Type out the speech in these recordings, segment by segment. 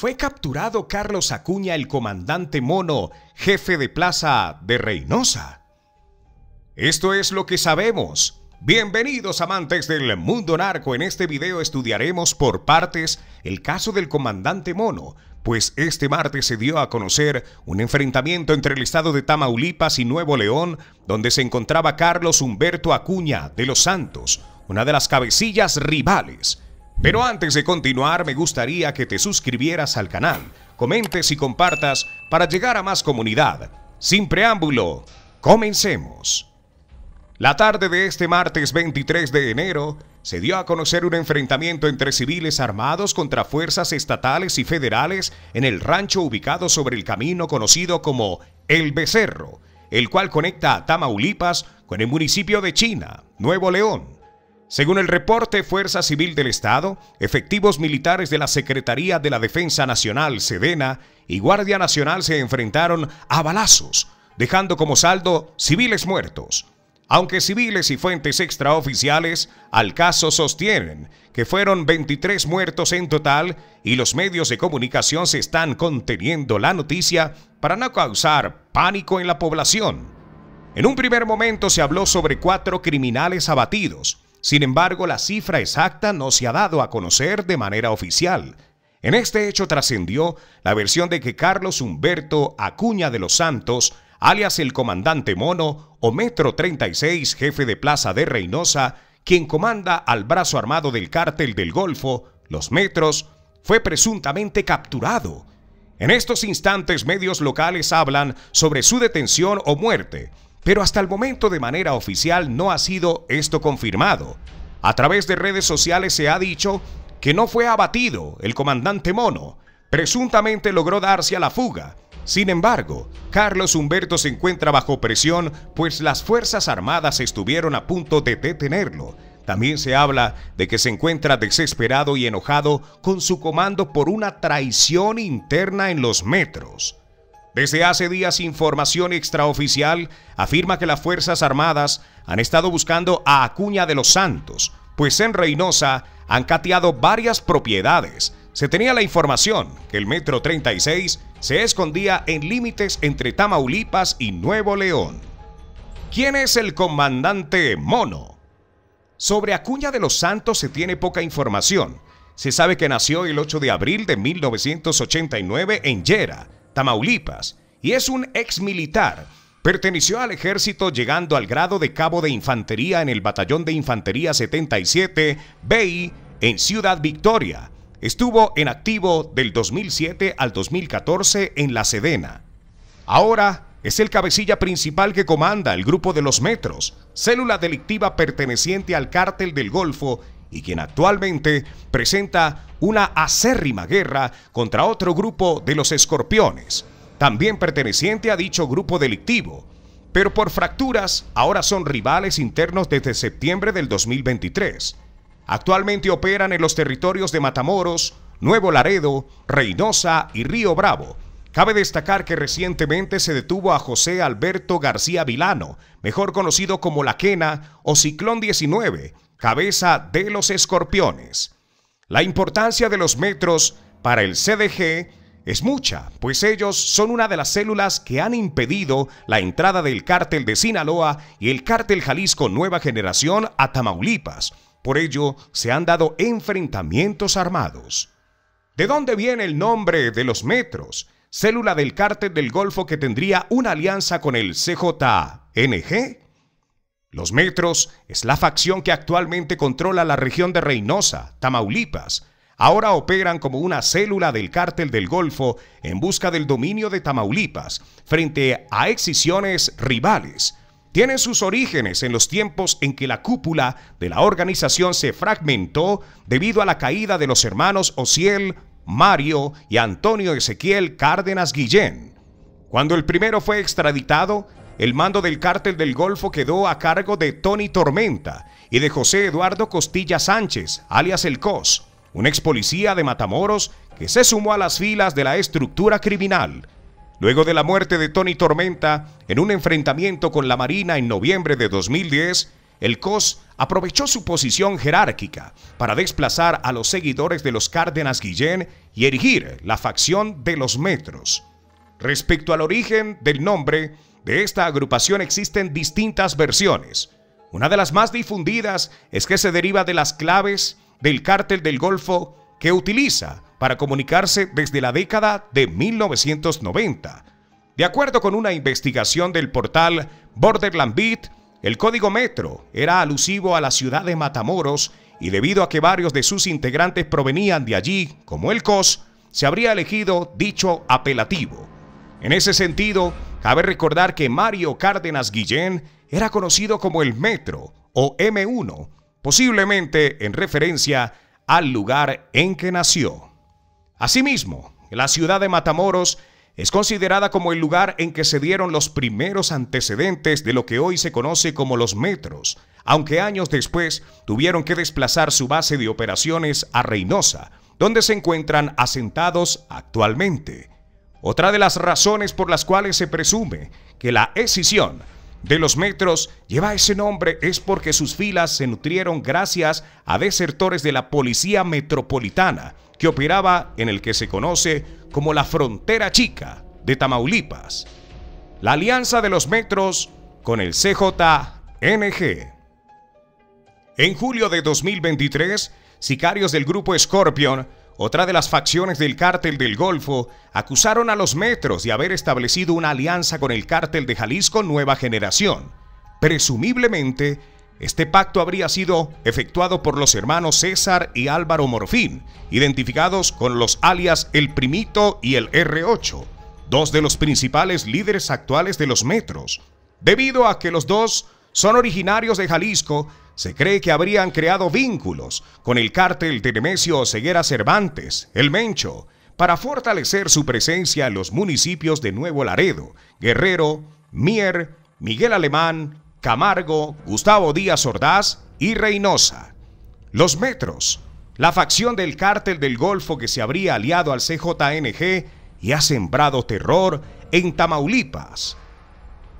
fue capturado Carlos Acuña, el comandante mono, jefe de plaza de Reynosa. Esto es lo que sabemos. Bienvenidos amantes del mundo narco, en este video estudiaremos por partes el caso del comandante mono, pues este martes se dio a conocer un enfrentamiento entre el estado de Tamaulipas y Nuevo León, donde se encontraba Carlos Humberto Acuña de los Santos, una de las cabecillas rivales. Pero antes de continuar, me gustaría que te suscribieras al canal, comentes y compartas para llegar a más comunidad. Sin preámbulo, comencemos. La tarde de este martes 23 de enero se dio a conocer un enfrentamiento entre civiles armados contra fuerzas estatales y federales en el rancho ubicado sobre el camino conocido como El Becerro, el cual conecta a Tamaulipas con el municipio de China, Nuevo León. Según el reporte Fuerza Civil del Estado, efectivos militares de la Secretaría de la Defensa Nacional, Sedena, y Guardia Nacional se enfrentaron a balazos, dejando como saldo civiles muertos. Aunque civiles y fuentes extraoficiales al caso sostienen que fueron 23 muertos en total y los medios de comunicación se están conteniendo la noticia para no causar pánico en la población. En un primer momento se habló sobre cuatro criminales abatidos, sin embargo, la cifra exacta no se ha dado a conocer de manera oficial. En este hecho trascendió la versión de que Carlos Humberto Acuña de los Santos, alias el comandante Mono o Metro 36, jefe de Plaza de Reynosa, quien comanda al brazo armado del cártel del Golfo, los Metros, fue presuntamente capturado. En estos instantes medios locales hablan sobre su detención o muerte, pero hasta el momento de manera oficial no ha sido esto confirmado. A través de redes sociales se ha dicho que no fue abatido el comandante Mono, presuntamente logró darse a la fuga. Sin embargo, Carlos Humberto se encuentra bajo presión, pues las Fuerzas Armadas estuvieron a punto de detenerlo. También se habla de que se encuentra desesperado y enojado con su comando por una traición interna en los metros. Desde hace días información extraoficial afirma que las Fuerzas Armadas han estado buscando a Acuña de los Santos, pues en Reynosa han cateado varias propiedades. Se tenía la información que el Metro 36 se escondía en límites entre Tamaulipas y Nuevo León. ¿Quién es el comandante Mono? Sobre Acuña de los Santos se tiene poca información. Se sabe que nació el 8 de abril de 1989 en Yera Tamaulipas, y es un ex militar. Perteneció al ejército llegando al grado de cabo de infantería en el Batallón de Infantería 77 BI en Ciudad Victoria. Estuvo en activo del 2007 al 2014 en La Sedena. Ahora es el cabecilla principal que comanda el grupo de los metros, célula delictiva perteneciente al cártel del Golfo y quien actualmente presenta una acérrima guerra contra otro grupo de los escorpiones, también perteneciente a dicho grupo delictivo, pero por fracturas ahora son rivales internos desde septiembre del 2023. Actualmente operan en los territorios de Matamoros, Nuevo Laredo, Reynosa y Río Bravo. Cabe destacar que recientemente se detuvo a José Alberto García Vilano, mejor conocido como La Quena o Ciclón 19, cabeza de los escorpiones. La importancia de los metros para el CDG es mucha, pues ellos son una de las células que han impedido la entrada del cártel de Sinaloa y el cártel Jalisco Nueva Generación a Tamaulipas. Por ello, se han dado enfrentamientos armados. ¿De dónde viene el nombre de los metros? Célula del cártel del Golfo que tendría una alianza con el CJNG. Los Metros es la facción que actualmente controla la región de Reynosa, Tamaulipas. Ahora operan como una célula del cártel del Golfo en busca del dominio de Tamaulipas frente a excisiones rivales. Tienen sus orígenes en los tiempos en que la cúpula de la organización se fragmentó debido a la caída de los hermanos Ociel, Mario y Antonio Ezequiel Cárdenas Guillén. Cuando el primero fue extraditado, el mando del cártel del Golfo quedó a cargo de Tony Tormenta y de José Eduardo Costilla Sánchez, alias El COS, un ex policía de Matamoros que se sumó a las filas de la estructura criminal. Luego de la muerte de Tony Tormenta en un enfrentamiento con la Marina en noviembre de 2010, el COS aprovechó su posición jerárquica para desplazar a los seguidores de los Cárdenas Guillén y erigir la facción de los Metros. Respecto al origen del nombre, de esta agrupación existen distintas versiones. Una de las más difundidas es que se deriva de las claves del cártel del Golfo que utiliza para comunicarse desde la década de 1990. De acuerdo con una investigación del portal Borderland Beat, el código metro era alusivo a la ciudad de Matamoros y debido a que varios de sus integrantes provenían de allí, como el COS, se habría elegido dicho apelativo. En ese sentido, Cabe recordar que Mario Cárdenas Guillén era conocido como el Metro o M1, posiblemente en referencia al lugar en que nació. Asimismo, la ciudad de Matamoros es considerada como el lugar en que se dieron los primeros antecedentes de lo que hoy se conoce como los metros, aunque años después tuvieron que desplazar su base de operaciones a Reynosa, donde se encuentran asentados actualmente. Otra de las razones por las cuales se presume que la escisión de los metros lleva ese nombre es porque sus filas se nutrieron gracias a desertores de la Policía Metropolitana que operaba en el que se conoce como la Frontera Chica de Tamaulipas. La alianza de los metros con el CJNG. En julio de 2023, sicarios del grupo Scorpion otra de las facciones del cártel del Golfo acusaron a los metros de haber establecido una alianza con el cártel de Jalisco Nueva Generación. Presumiblemente, este pacto habría sido efectuado por los hermanos César y Álvaro Morfín, identificados con los alias El Primito y el R8, dos de los principales líderes actuales de los metros. Debido a que los dos son originarios de Jalisco, se cree que habrían creado vínculos con el cártel de Nemesio Ceguera Cervantes, el Mencho, para fortalecer su presencia en los municipios de Nuevo Laredo, Guerrero, Mier, Miguel Alemán, Camargo, Gustavo Díaz Ordaz y Reynosa. Los Metros, la facción del cártel del Golfo que se habría aliado al CJNG y ha sembrado terror en Tamaulipas,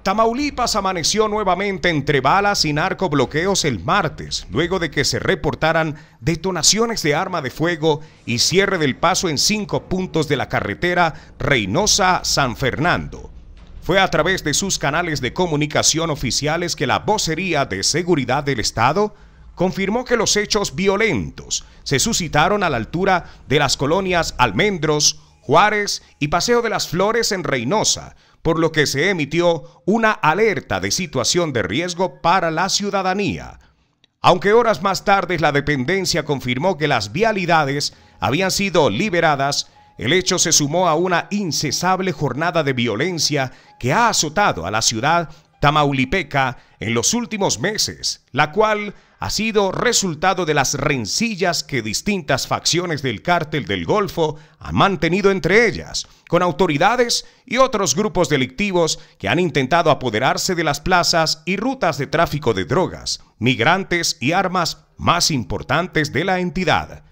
Tamaulipas amaneció nuevamente entre balas y narcobloqueos el martes, luego de que se reportaran detonaciones de arma de fuego y cierre del paso en cinco puntos de la carretera Reynosa-San Fernando. Fue a través de sus canales de comunicación oficiales que la vocería de seguridad del Estado confirmó que los hechos violentos se suscitaron a la altura de las colonias Almendros, Juárez y Paseo de las Flores en Reynosa, por lo que se emitió una alerta de situación de riesgo para la ciudadanía. Aunque horas más tarde la dependencia confirmó que las vialidades habían sido liberadas, el hecho se sumó a una incesable jornada de violencia que ha azotado a la ciudad tamaulipeca en los últimos meses, la cual ha sido resultado de las rencillas que distintas facciones del cártel del Golfo han mantenido entre ellas, con autoridades y otros grupos delictivos que han intentado apoderarse de las plazas y rutas de tráfico de drogas, migrantes y armas más importantes de la entidad.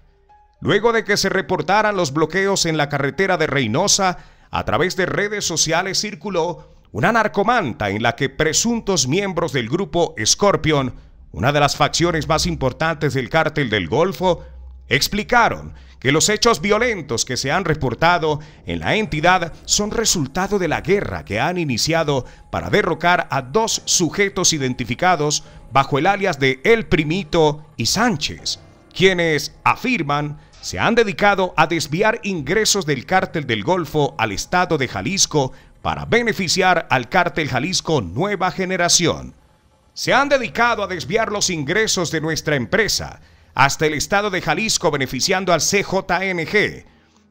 Luego de que se reportaran los bloqueos en la carretera de Reynosa, a través de redes sociales circuló una narcomanta en la que presuntos miembros del grupo Scorpion una de las facciones más importantes del cártel del Golfo, explicaron que los hechos violentos que se han reportado en la entidad son resultado de la guerra que han iniciado para derrocar a dos sujetos identificados bajo el alias de El Primito y Sánchez, quienes afirman se han dedicado a desviar ingresos del cártel del Golfo al estado de Jalisco para beneficiar al cártel Jalisco Nueva Generación se han dedicado a desviar los ingresos de nuestra empresa hasta el estado de Jalisco beneficiando al CJNG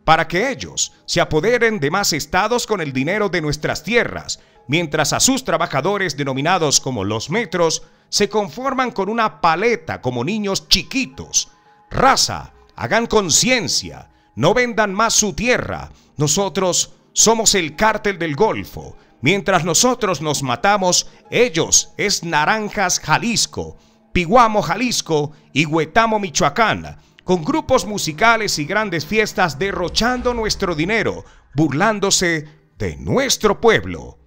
para que ellos se apoderen de más estados con el dinero de nuestras tierras, mientras a sus trabajadores denominados como los metros se conforman con una paleta como niños chiquitos. Raza, hagan conciencia, no vendan más su tierra. Nosotros somos el cártel del Golfo, Mientras nosotros nos matamos, ellos es Naranjas, Jalisco, Piguamo, Jalisco y Huetamo, Michoacán, con grupos musicales y grandes fiestas derrochando nuestro dinero, burlándose de nuestro pueblo.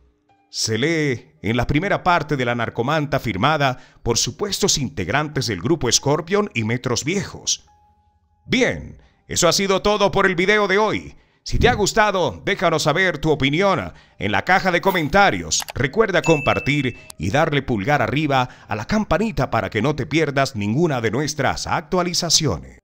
Se lee en la primera parte de la narcomanta firmada por supuestos integrantes del grupo Scorpion y Metros Viejos. Bien, eso ha sido todo por el video de hoy. Si te ha gustado, déjanos saber tu opinión en la caja de comentarios. Recuerda compartir y darle pulgar arriba a la campanita para que no te pierdas ninguna de nuestras actualizaciones.